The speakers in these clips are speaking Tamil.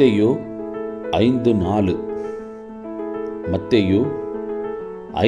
மத்தையோ ஐந்து நாலு மத்தையோ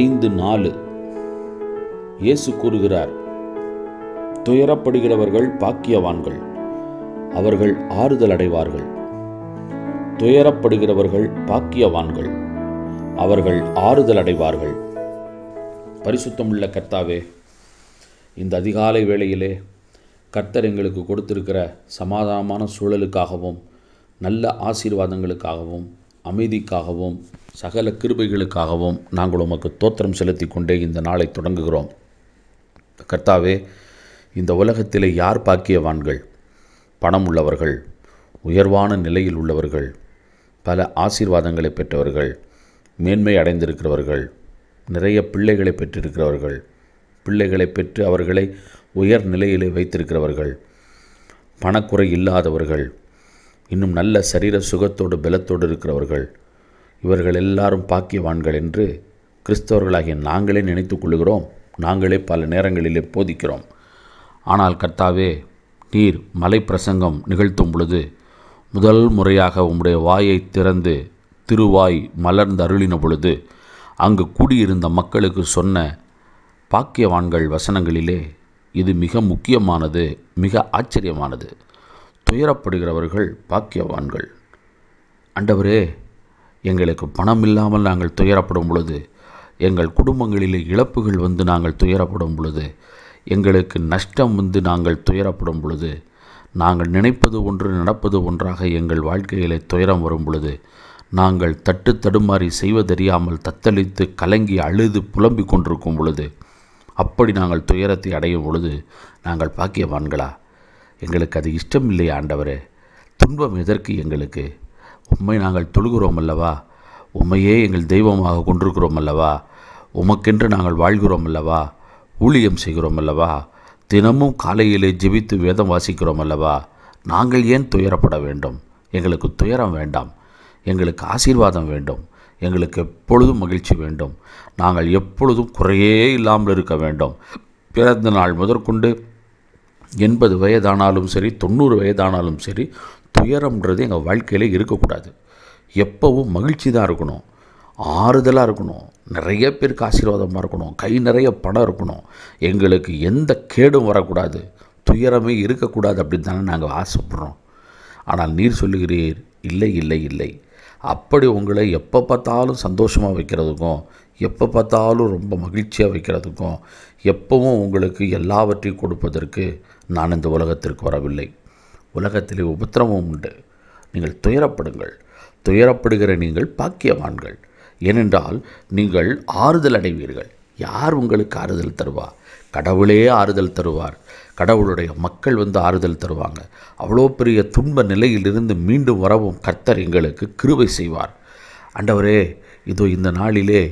ஐந்து நாலு இயேசு கூறுகிறார் துயரப்படுகிறவர்கள் பாக்கியவான்கள் அவர்கள் ஆறுதல் அடைவார்கள் துயரப்படுகிறவர்கள் பாக்கியவான்கள் அவர்கள் ஆறுதல் அடைவார்கள் பரிசுத்தமுள்ள கர்த்தாவே இந்த அதிகாலை வேளையிலே கர்த்தர் எங்களுக்கு கொடுத்திருக்கிற சமாதானமான சூழலுக்காகவும் நல்ல ஆசீர்வாதங்களுக்காகவும் அமைதிக்காகவும் சகல கிருபைகளுக்காகவும் நாங்கள் உமக்கு தோத்திரம் செலுத்தி கொண்டே இந்த நாளை தொடங்குகிறோம் கர்த்தாவே இந்த உலகத்தில் யார் பாக்கியவான்கள் பணம் உள்ளவர்கள் உயர்வான நிலையில் உள்ளவர்கள் பல ஆசீர்வாதங்களை பெற்றவர்கள் மேன்மை அடைந்திருக்கிறவர்கள் நிறைய பிள்ளைகளை பெற்றிருக்கிறவர்கள் பிள்ளைகளை பெற்று அவர்களை உயர் நிலையிலே வைத்திருக்கிறவர்கள் பணக்குறை இல்லாதவர்கள் இன்னும் நல்ல சரீர சுகத்தோடு பலத்தோடு இருக்கிறவர்கள் இவர்கள் எல்லாரும் பாக்கியவான்கள் என்று கிறிஸ்தவர்களாகிய நாங்களே நினைத்து கொள்கிறோம் நாங்களே பல நேரங்களிலே போதிக்கிறோம் ஆனால் கர்த்தாவே நீர் மலை பிரசங்கம் நிகழ்த்தும் பொழுது முதல் முறையாக உம்முடைய வாயை திறந்து திருவாய் மலர்ந்து அருளின பொழுது அங்கு கூடியிருந்த மக்களுக்கு சொன்ன பாக்கியவான்கள் வசனங்களிலே இது மிக முக்கியமானது மிக ஆச்சரியமானது துயரப்படுகிறவர்கள் பாக்கியவான்கள் அண்டவரே எங்களுக்கு பணம் இல்லாமல் நாங்கள் துயரப்படும் பொழுது எங்கள் குடும்பங்களிலே இழப்புகள் வந்து நாங்கள் துயரப்படும் பொழுது எங்களுக்கு நஷ்டம் வந்து நாங்கள் துயரப்படும் பொழுது நாங்கள் நினைப்பது ஒன்று நடப்பது ஒன்றாக எங்கள் வாழ்க்கையிலே துயரம் வரும் பொழுது நாங்கள் தட்டு தடுமாறி செய்வதறியாமல் தத்தளித்து கலங்கி அழுது புலம்பிக் கொண்டிருக்கும் பொழுது அப்படி நாங்கள் துயரத்தை அடையும் பொழுது நாங்கள் பாக்கியவான்களா எங்களுக்கு அது இஷ்டம் இல்லை ஆண்டவரே துன்பம் எதற்கு எங்களுக்கு உம்மை நாங்கள் தொழுகிறோம் அல்லவா உம்மையே எங்கள் தெய்வமாக கொண்டிருக்கிறோம் அல்லவா உமக்கென்று நாங்கள் வாழ்கிறோம் அல்லவா ஊழியம் செய்கிறோம் அல்லவா தினமும் காலையிலே ஜெபித்து வேதம் வாசிக்கிறோம் அல்லவா நாங்கள் ஏன் துயரப்பட வேண்டும் எங்களுக்கு துயரம் வேண்டாம் எங்களுக்கு ஆசீர்வாதம் வேண்டும் எங்களுக்கு எப்பொழுதும் மகிழ்ச்சி வேண்டும் நாங்கள் எப்பொழுதும் குறையே இல்லாமல் இருக்க வேண்டும் பிறந்த நாள் முதற்கொண்டு எண்பது வயதானாலும் சரி தொண்ணூறு வயதானாலும் சரி துயரம்ன்றது எங்கள் வாழ்க்கையில் இருக்கக்கூடாது எப்போவும் மகிழ்ச்சி தான் இருக்கணும் ஆறுதலாக இருக்கணும் நிறைய பேருக்கு ஆசீர்வாதமாக இருக்கணும் கை நிறைய பணம் இருக்கணும் எங்களுக்கு எந்த கேடும் வரக்கூடாது துயரமே இருக்கக்கூடாது அப்படின்னு தானே நாங்கள் ஆசைப்படுறோம் ஆனால் நீர் சொல்லுகிறீர் இல்லை இல்லை இல்லை அப்படி உங்களை எப்போ பார்த்தாலும் சந்தோஷமாக வைக்கிறதுக்கும் எப்போ பார்த்தாலும் ரொம்ப மகிழ்ச்சியாக வைக்கிறதுக்கும் எப்பவும் உங்களுக்கு எல்லாவற்றையும் கொடுப்பதற்கு நான் இந்த உலகத்திற்கு வரவில்லை உலகத்திலே உபத்திரமும் உண்டு நீங்கள் துயரப்படுங்கள் துயரப்படுகிற நீங்கள் பாக்கியவான்கள் ஏனென்றால் நீங்கள் ஆறுதல் அடைவீர்கள் யார் உங்களுக்கு ஆறுதல் தருவா கடவுளே ஆறுதல் தருவார் கடவுளுடைய மக்கள் வந்து ஆறுதல் தருவாங்க அவ்வளோ பெரிய துன்ப நிலையிலிருந்து மீண்டும் வரவும் கர்த்தர் எங்களுக்கு கிருவை செய்வார் அண்டவரே இதோ இந்த நாளிலே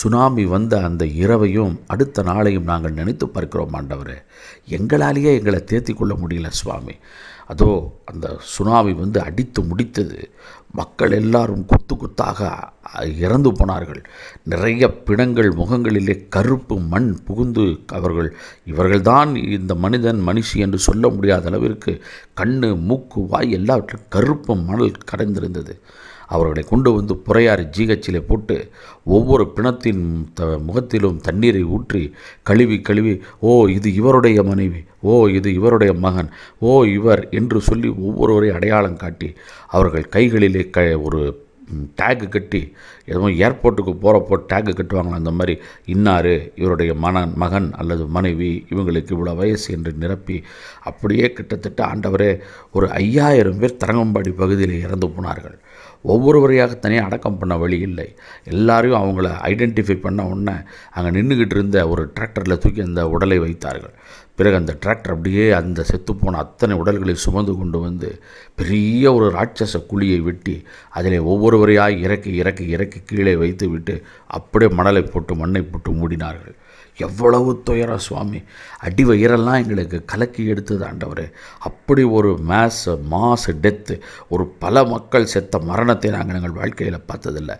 சுனாமி வந்த அந்த இரவையும் அடுத்த நாளையும் நாங்கள் நினைத்து பார்க்கிறோம் ஆண்டவர் எங்களாலேயே எங்களை தேர்த்தி கொள்ள முடியல சுவாமி அதோ அந்த சுனாமி வந்து அடித்து முடித்தது மக்கள் எல்லாரும் குத்து குத்தாக இறந்து போனார்கள் நிறைய பிணங்கள் முகங்களிலே கருப்பு மண் புகுந்து அவர்கள் இவர்கள்தான் இந்த மனிதன் மனுஷி என்று சொல்ல முடியாத அளவிற்கு கண்ணு மூக்கு வாய் எல்லாவற்றிலும் கருப்பு மணல் கடைந்திருந்தது அவர்களை கொண்டு வந்து புறையாறு ஜிஹெச்சிலே போட்டு ஒவ்வொரு பிணத்தின் த முகத்திலும் தண்ணீரை ஊற்றி கழுவி கழுவி ஓ இது இவருடைய மனைவி ஓ இது இவருடைய மகன் ஓ இவர் என்று சொல்லி ஒவ்வொருவரை அடையாளம் காட்டி அவர்கள் கைகளிலே க ஒரு டேக்கு கட்டி எதுவும் ஏர்போர்ட்டுக்கு போகிறப்போ டேக்கு கட்டுவாங்களா அந்த மாதிரி இன்னார் இவருடைய மனன் மகன் அல்லது மனைவி இவங்களுக்கு இவ்வளோ வயசு என்று நிரப்பி அப்படியே கிட்டத்தட்ட ஆண்டவரே ஒரு ஐயாயிரம் பேர் தரங்கம்பாடி பகுதியில் இறந்து போனார்கள் ஒவ்வொருவரையாக தனியாக அடக்கம் பண்ண வழி இல்லை எல்லாரையும் அவங்கள ஐடென்டிஃபை பண்ண உடனே அங்கே நின்றுக்கிட்டு இருந்த ஒரு டிராக்டரில் தூக்கி அந்த உடலை வைத்தார்கள் பிறகு அந்த டிராக்டர் அப்படியே அந்த செத்துப்போன அத்தனை உடல்களை சுமந்து கொண்டு வந்து பெரிய ஒரு ராட்சச குழியை வெட்டி அதில் ஒவ்வொருவரையாக இறக்கி இறக்கி இறக்கி தலைக்கு கீழே வைத்துவிட்டு அப்படியே மணலை போட்டு மண்ணை போட்டு மூடினார்கள் எவ்வளவு துயரம் சுவாமி அடி வயிறெல்லாம் எங்களுக்கு கலக்கி எடுத்தது ஆண்டவர் அப்படி ஒரு மேஸ் மாஸ் டெத்து ஒரு பல மக்கள் செத்த மரணத்தை நாங்கள் எங்கள் வாழ்க்கையில் பார்த்ததில்லை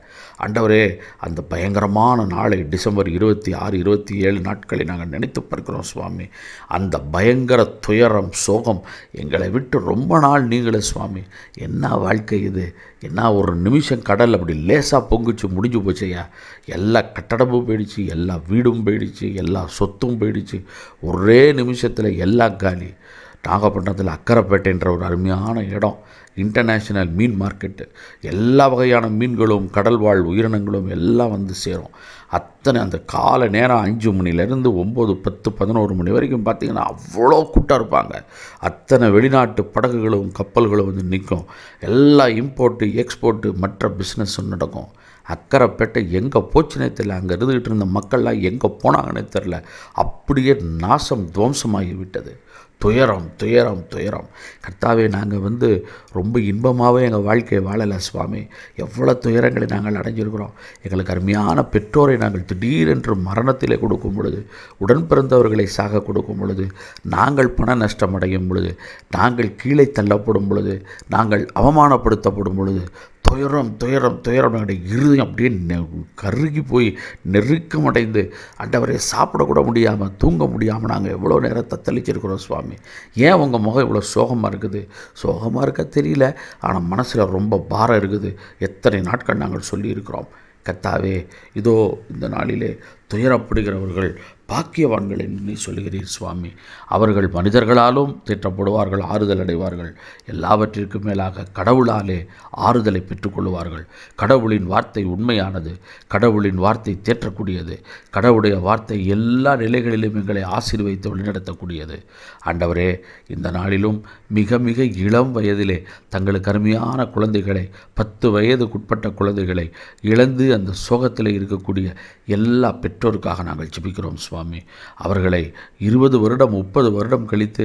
ஆண்டவரே அந்த பயங்கரமான நாளை டிசம்பர் இருபத்தி ஆறு இருபத்தி ஏழு நாட்களை நாங்கள் நினைத்து பார்க்குறோம் சுவாமி அந்த பயங்கர துயரம் சோகம் எங்களை விட்டு ரொம்ப நாள் நீங்களே சுவாமி என்ன வாழ்க்கை இது என்ன ஒரு நிமிஷம் கடல் அப்படி லேசாக பொங்கி பூங்குச்சி முடிஞ்சு போச்சையா எல்லா கட்டடமும் போயிடுச்சு எல்லா வீடும் போயிடுச்சு எல்லா சொத்தும் போயிடுச்சு ஒரே நிமிஷத்தில் எல்லாம் காலி நாகப்பட்டினத்தில் அக்கரைப்பேட்டைன்ற ஒரு அருமையான இடம் இன்டர்நேஷ்னல் மீன் மார்க்கெட்டு எல்லா வகையான மீன்களும் கடல் வாழ் உயிரினங்களும் எல்லாம் வந்து சேரும் அத்தனை அந்த காலை நேரம் அஞ்சு மணிலேருந்து ஒம்பது பத்து பதினோரு மணி வரைக்கும் பார்த்திங்கன்னா அவ்வளோ கூட்டம் இருப்பாங்க அத்தனை வெளிநாட்டு படகுகளும் கப்பல்களும் வந்து நிற்கும் எல்லா இம்போர்ட்டு எக்ஸ்போர்ட்டு மற்ற பிஸ்னஸும் நடக்கும் அக்கரைப்பேட்டை எங்கே போச்சுன்னே தெரில அங்கே இருந்துக்கிட்டு இருந்த மக்கள்லாம் எங்கே போனாங்கன்னே தெரில அப்படியே நாசம் துவம்சமாகி விட்டது துயரம் துயரம் துயரம் கர்த்தாவே நாங்கள் வந்து ரொம்ப இன்பமாகவே எங்கள் வாழ்க்கையை வாழலை சுவாமி எவ்வளோ துயரங்களை நாங்கள் அடைஞ்சிருக்கிறோம் எங்களுக்கு அருமையான பெற்றோரை நாங்கள் திடீரென்று மரணத்திலே கொடுக்கும் பொழுது உடன் பிறந்தவர்களை சாக கொடுக்கும் பொழுது நாங்கள் பண நஷ்டம் அடையும் பொழுது நாங்கள் கீழே தள்ளப்படும் பொழுது நாங்கள் அவமானப்படுத்தப்படும் பொழுது துயரம் துயரம் துயரம் எங்களுடைய இருதயம் அப்படியே கருகி போய் நெருக்கம் அடைந்து அண்டவரையை சாப்பிடக்கூட முடியாமல் தூங்க முடியாமல் நாங்கள் எவ்வளோ நேரம் தத்தளிச்சிருக்கிறோம் சுவாமி ஏன் உங்கள் முகம் இவ்வளோ சோகமாக இருக்குது சோகமாக இருக்க தெரியல ஆனால் மனசில் ரொம்ப பாரம் இருக்குது எத்தனை நாட்கள் நாங்கள் சொல்லியிருக்கிறோம் கத்தாவே இதோ இந்த நாளிலே துயரப்படுகிறவர்கள் பாக்கியவான்கள் என்று நீ சொல்கிறீர் சுவாமி அவர்கள் மனிதர்களாலும் திட்டப்படுவார்கள் ஆறுதல் அடைவார்கள் எல்லாவற்றிற்கும் மேலாக கடவுளாலே ஆறுதலை பெற்றுக்கொள்வார்கள் கடவுளின் வார்த்தை உண்மையானது கடவுளின் வார்த்தை தேற்றக்கூடியது கடவுளுடைய வார்த்தை எல்லா நிலைகளிலும் எங்களை ஆசீர்வைத்து வழிநடத்தக்கூடியது ஆண்டவரே இந்த நாளிலும் மிக மிக இளம் வயதிலே தங்களுக்கு அருமையான குழந்தைகளை பத்து வயதுக்குட்பட்ட குழந்தைகளை இழந்து அந்த சோகத்தில் இருக்கக்கூடிய எல்லா பெற்றோருக்காக நாங்கள் ஜிபிக்கிறோம் சுவாமி சுவாமி அவர்களை இருபது வருடம் முப்பது வருடம் கழித்து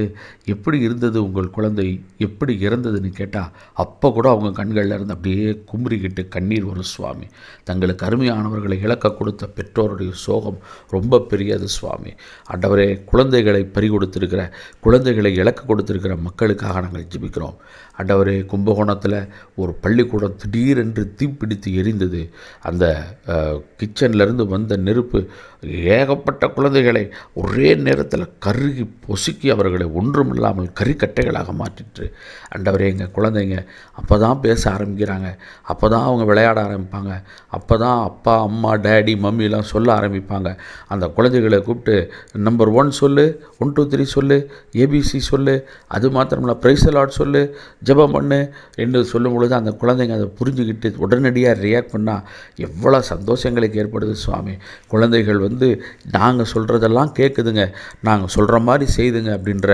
எப்படி இருந்தது உங்கள் குழந்தை எப்படி இறந்ததுன்னு கேட்டால் அப்போ கூட அவங்க கண்களில் இருந்து அப்படியே கும்பிரிக்கிட்டு கண்ணீர் வரும் சுவாமி தங்களுக்கு அருமையானவர்களை இழக்க கொடுத்த பெற்றோருடைய சோகம் ரொம்ப பெரியது சுவாமி ஆண்டவரே குழந்தைகளை பறி கொடுத்துருக்கிற குழந்தைகளை இழக்க கொடுத்துருக்கிற மக்களுக்காக நாங்கள் ஜிபிக்கிறோம் ஆண்டவரே கும்பகோணத்தில் ஒரு பள்ளிக்கூடம் திடீரென்று தீப்பிடித்து எரிந்தது அந்த கிச்சன்லேருந்து வந்த நெருப்பு ஏகப்பட்ட குழந்தை குழந்தைகளை ஒரே நேரத்தில் கருகி பொசுக்கி அவர்களை ஒன்றுமில்லாமல் கறிக்கட்டைகளாக மாற்றிட்டு அண்டவரே எங்கள் குழந்தைங்க அப்போ தான் பேச ஆரம்பிக்கிறாங்க அப்போ தான் அவங்க விளையாட ஆரம்பிப்பாங்க அப்போ தான் அப்பா அம்மா டேடி மம்மிலாம் சொல்ல ஆரம்பிப்பாங்க அந்த குழந்தைகளை கூப்பிட்டு நம்பர் ஒன் சொல்லு ஒன் டூ த்ரீ சொல்லு ஏபிசி சொல்லு அது மாத்திரமில்ல ப்ரைஸ் அலாட் சொல்லு ஜபம் பண்ணு என்று சொல்லும் பொழுது அந்த குழந்தைங்க அதை புரிஞ்சுக்கிட்டு உடனடியாக ரியாக்ட் பண்ணால் எவ்வளோ சந்தோஷங்களுக்கு ஏற்படுது சுவாமி குழந்தைகள் வந்து நாங்கள் சொல்கிறதெல்லாம் கேட்குதுங்க நாங்கள் சொல்கிற மாதிரி செய்துங்க அப்படின்ற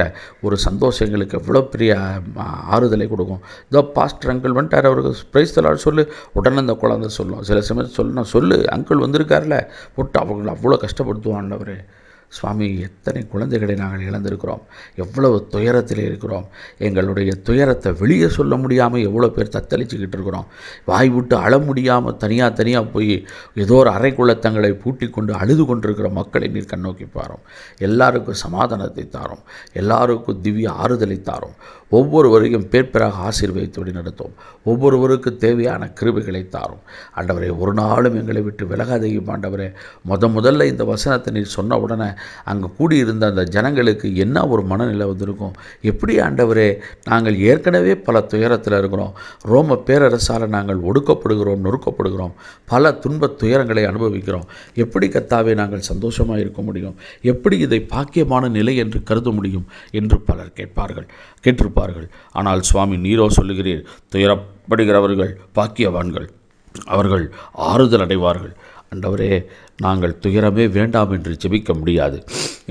ஒரு சந்தோஷம் எங்களுக்கு எவ்வளோ பெரிய ஆறுதலை கொடுக்கும் இதோ பாஸ்டர் அங்கிள் வந்துட்டார் அவருக்கு பிரைஸ் தலாடு சொல்லு உடனே அந்த குழந்தை சொல்லும் சில சமயம் சொல்லணும் சொல்லு அங்கிள் வந்திருக்காருல்ல போட்டு அவங்கள அவ்வளோ கஷ்டப்படுத்துவான் அவர் சுவாமி எத்தனை குழந்தைகளை நாங்கள் இழந்திருக்கிறோம் எவ்வளவு துயரத்தில் இருக்கிறோம் எங்களுடைய துயரத்தை வெளியே சொல்ல முடியாமல் எவ்வளோ பேர் தத்தளிச்சுக்கிட்டு இருக்கிறோம் வாய் விட்டு அழ முடியாமல் தனியாக தனியாக போய் ஏதோ ஒரு அறைக்குள்ள தங்களை பூட்டி கொண்டு அழுது கொண்டிருக்கிற மக்களை நீர் கண்ணோக்கி பாரும் எல்லாருக்கும் சமாதானத்தை தாரும் எல்லாருக்கும் திவ்ய ஆறுதலை தாரும் ஒவ்வொருவரையும் பேர்பெறாக ஆசீர்வதித்தோடு வழிநடத்தும் ஒவ்வொருவருக்கு தேவையான கிருபிகளை தாரும் ஆண்டவரை ஒரு நாளும் எங்களை விட்டு விலகாதையும் ஆண்டவரே முத முதல்ல இந்த வசனத்தை நீர் சொன்ன உடனே அங்கே கூடியிருந்த அந்த ஜனங்களுக்கு என்ன ஒரு மனநிலை வந்திருக்கும் எப்படி ஆண்டவரே நாங்கள் ஏற்கனவே பல துயரத்தில் இருக்கிறோம் ரோம பேரரசால் நாங்கள் ஒடுக்கப்படுகிறோம் நொறுக்கப்படுகிறோம் பல துன்ப துயரங்களை அனுபவிக்கிறோம் எப்படி கத்தாவே நாங்கள் சந்தோஷமாக இருக்க முடியும் எப்படி இதை பாக்கியமான நிலை என்று கருத முடியும் என்று பலர் கேட்பார்கள் கேட்டிருப்பார்கள் ஆனால் சுவாமி நீரோ சொல்லுகிறீர் துயரப்படுகிறவர்கள் பாக்கியவான்கள் அவர்கள் ஆறுதல் அடைவார்கள் அண்டவரே நாங்கள் துயரமே வேண்டாம் என்று ஜெபிக்க முடியாது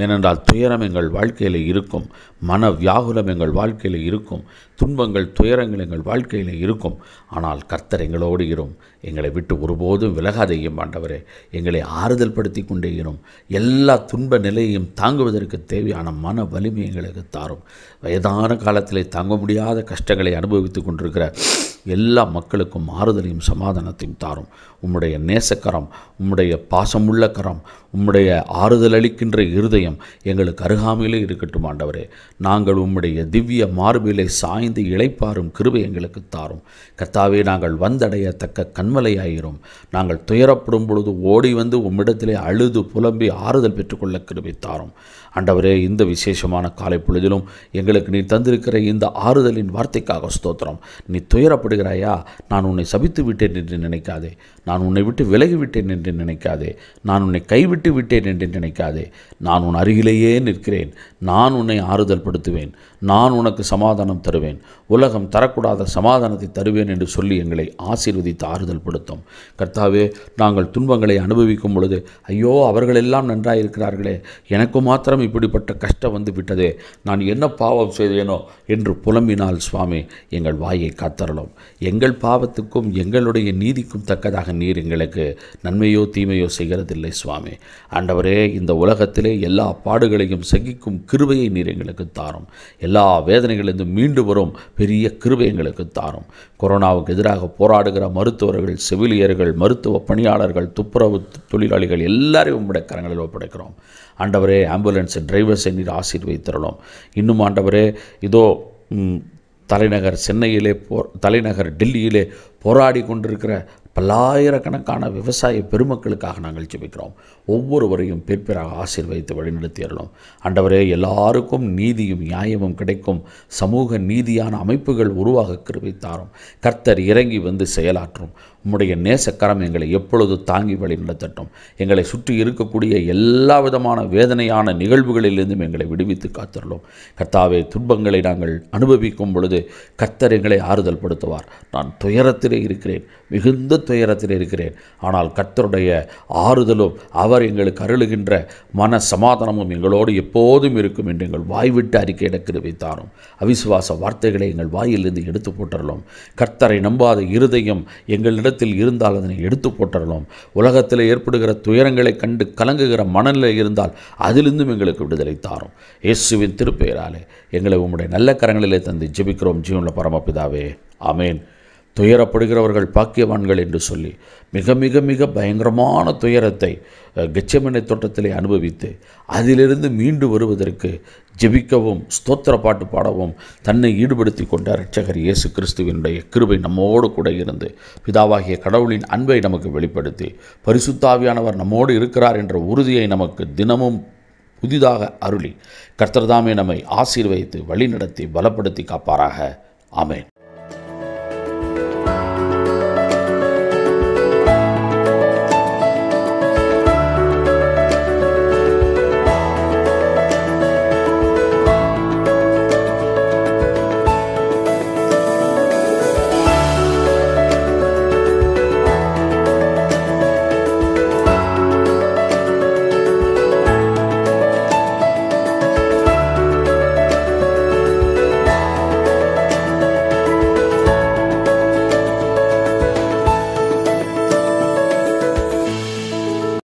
ஏனென்றால் துயரம் எங்கள் வாழ்க்கையில் இருக்கும் மன வியாகுலம் எங்கள் வாழ்க்கையில் இருக்கும் துன்பங்கள் துயரங்கள் எங்கள் வாழ்க்கையில் இருக்கும் ஆனால் கர்த்தர் எங்களோடு இரும் எங்களை விட்டு ஒருபோதும் விலகாதையும் ஆண்டவரே எங்களை ஆறுதல் படுத்தி கொண்டே இரும் எல்லா துன்ப நிலையையும் தாங்குவதற்கு தேவையான மன வலிமை எங்களுக்கு தாரும் வயதான காலத்தில் தாங்க முடியாத கஷ்டங்களை அனுபவித்து கொண்டிருக்கிற எல்லா மக்களுக்கும் ஆறுதலையும் சமாதானத்தையும் தாரும் உம்முடைய நேசக்கரம் உம்முடைய பாசமுள்ள கரம் உம்முடைய ஆறுதல் அளிக்கின்ற இருதயம் எங்களுக்கு அருகாமையிலே இருக்கட்டும் ஆண்டவரே நாங்கள் உம்முடைய திவ்ய மார்பிலை சாய்ந்து இழைப்பாரும் கிருபை எங்களுக்கு தாரும் கத்தாவே நாங்கள் வந்தடையத்தக்க கண்மலையாயிரும் நாங்கள் துயரப்படும் பொழுது ஓடி வந்து உம்மிடத்திலே அழுது புலம்பி ஆறுதல் பெற்றுக்கொள்ள கிருபை தாரும் ஆண்டவரே இந்த விசேஷமான காலை பொழுதிலும் எங்களுக்கு நீ தந்திருக்கிற இந்த ஆறுதலின் வார்த்தைக்காக ஸ்தோத்திரம் நீ துயரப்படும் பயப்படுகிறாயா நான் உன்னை சபித்து விட்டேன் என்று நினைக்காதே நான் உன்னை விட்டு விலகி விட்டேன் என்று நினைக்காதே நான் உன்னை கைவிட்டு விட்டேன் என்று நினைக்காதே நான் உன் அருகிலேயே நிற்கிறேன் நான் உன்னை ஆறுதல் படுத்துவேன் நான் உனக்கு சமாதானம் தருவேன் உலகம் தரக்கூடாத சமாதானத்தை தருவேன் என்று சொல்லி எங்களை ஆசீர்வதித்து ஆறுதல் படுத்தும் கர்த்தாவே நாங்கள் துன்பங்களை அனுபவிக்கும் பொழுது ஐயோ அவர்களெல்லாம் நன்றாக இருக்கிறார்களே எனக்கு மாத்திரம் இப்படிப்பட்ட கஷ்டம் வந்து விட்டதே நான் என்ன பாவம் செய்தேனோ என்று புலம்பினால் சுவாமி எங்கள் வாயை காத்தரலும் எங்கள் பாவத்துக்கும் எங்களுடைய நீதிக்கும் தக்கதாக நீர் எங்களுக்கு நன்மையோ தீமையோ செய்கிறதில்லை சுவாமி ஆண்டவரே இந்த உலகத்திலே எல்லா பாடுகளையும் சகிக்கும் கிருவையை நீர் எங்களுக்கு தாரும் எல்லா வேதனைகளிலிருந்து மீண்டு வரும் பெரிய கிருபை எங்களுக்கு தாரும் கொரோனாவுக்கு எதிராக போராடுகிற மருத்துவர்கள் செவிலியர்கள் மருத்துவ பணியாளர்கள் துப்புரவு தொழிலாளிகள் எல்லாரையும் உங்களுடைய கரங்களில் ஒப்படைக்கிறோம் ஆண்டவரே ஆம்புலன்ஸ் டிரைவர்ஸை நீர் ஆசீர்வைத்திரலாம் இன்னும் ஆண்டவரே இதோ தலைநகர் சென்னையிலே போ தலைநகர் டெல்லியிலே போராடி கொண்டிருக்கிற பல்லாயிரக்கணக்கான விவசாய பெருமக்களுக்காக நாங்கள் ஜெபிக்கிறோம் ஒவ்வொருவரையும் பேர்பேராக ஆசீர்வதித்து வழிநடத்தி அருளும் எல்லாருக்கும் நீதியும் நியாயமும் கிடைக்கும் சமூக நீதியான அமைப்புகள் உருவாக கருவித்தாரும் கர்த்தர் இறங்கி வந்து செயலாற்றும் உம்முடைய நேசக்கரம் எங்களை எப்பொழுது தாங்கி வழி நடத்தட்டும் எங்களை சுற்றி இருக்கக்கூடிய எல்லா விதமான வேதனையான நிகழ்வுகளிலிருந்தும் எங்களை விடுவித்து காத்திருந்தோம் கர்த்தாவே துன்பங்களை நாங்கள் அனுபவிக்கும் பொழுது கர்த்தர் எங்களை ஆறுதல் படுத்துவார் நான் துயரத்திலே இருக்கிறேன் மிகுந்த துயரத்தில் இருக்கிறேன் ஆனால் கர்த்தருடைய ஆறுதலும் அவர் எங்களுக்கு அருளுகின்ற மன சமாதானமும் எங்களோடு எப்போதும் இருக்கும் என்று எங்கள் வாய்விட்டு அறிக்கையிட கிருபை அவிசுவாச வார்த்தைகளை எங்கள் வாயிலிருந்து எடுத்து போட்டுள்ளோம் கர்த்தரை நம்பாத இருதயம் எங்களிடத்தில் உலகத்தில் இருந்தால் அதனை எடுத்து போட்டுடலாம் உலகத்தில் ஏற்படுகிற துயரங்களை கண்டு கலங்குகிற மனநிலை இருந்தால் அதிலிருந்தும் எங்களுக்கு விடுதலை தாரும் இயேசுவின் திருப்பெயராலே எங்களை உம்முடைய நல்ல கரங்களிலே தந்து ஜெபிக்கிறோம் ஜீவனில் பரமபிதாவே அமேன் துயரப்படுகிறவர்கள் பாக்கியவான்கள் என்று சொல்லி மிக மிக மிக பயங்கரமான துயரத்தை கச்சமனை தோட்டத்திலே அனுபவித்து அதிலிருந்து மீண்டு வருவதற்கு ஜெபிக்கவும் ஸ்தோத்திர பாட்டு பாடவும் தன்னை ஈடுபடுத்தி கொண்ட ரட்சகர் இயேசு கிறிஸ்துவினுடைய கிருபை நம்மோடு கூட இருந்து பிதாவாகிய கடவுளின் அன்பை நமக்கு வெளிப்படுத்தி பரிசுத்தாவியானவர் நம்மோடு இருக்கிறார் என்ற உறுதியை நமக்கு தினமும் புதிதாக அருளி கர்த்தர்தாமே நம்மை ஆசீர்வதித்து வழிநடத்தி பலப்படுத்தி காப்பாராக ஆமேன்